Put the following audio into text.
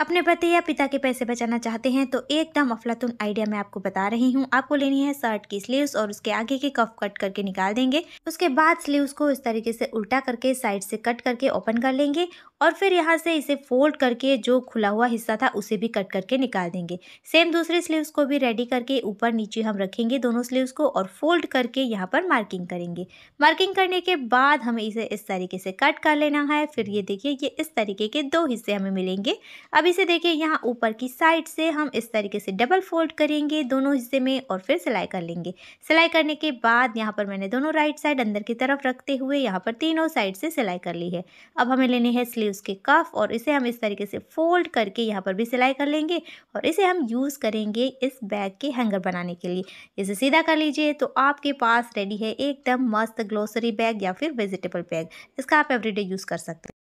अपने पति या पिता के पैसे बचाना चाहते हैं तो एकदम अफलातून आइडिया मैं आपको बता रही हूँ आपको लेनी है शर्ट की स्लीव्स और उसके आगे के कफ कट करके निकाल देंगे उसके बाद स्लीव्स को इस तरीके से उल्टा करके साइड से कट करके ओपन कर लेंगे और फिर यहाँ से इसे फोल्ड करके जो खुला हुआ हिस्सा था उसे भी कट करके निकाल देंगे सेम दूसरे स्लीव्स को भी रेडी करके ऊपर नीचे हम रखेंगे दोनों स्लीव्स को और फोल्ड करके यहाँ पर मार्किंग करेंगे मार्किंग करने के बाद हमें इसे इस तरीके से कट कर लेना है फिर ये देखिए ये इस तरीके के दो हिस्से हमें मिलेंगे अब इसे देखिए यहाँ ऊपर की साइड से हम इस तरीके से डबल फोल्ड करेंगे दोनों हिस्से में और फिर सिलाई कर लेंगे सिलाई करने के बाद यहाँ पर मैंने दोनों राइट साइड अंदर की तरफ रखते हुए यहाँ पर तीनों साइड से सिलाई कर ली है अब हमें लेने हैं स्लीव्स के कफ और इसे हम इस तरीके से फोल्ड करके यहाँ पर भी सिलाई कर लेंगे और इसे हम यूज़ करेंगे इस बैग के हैंगर बनाने के लिए इसे सीधा कर लीजिए तो आपके पास रेडी है एकदम मस्त ग्लोसरी बैग या फिर वेजिटेबल बैग इसका आप एवरीडे यूज़ कर सकते हैं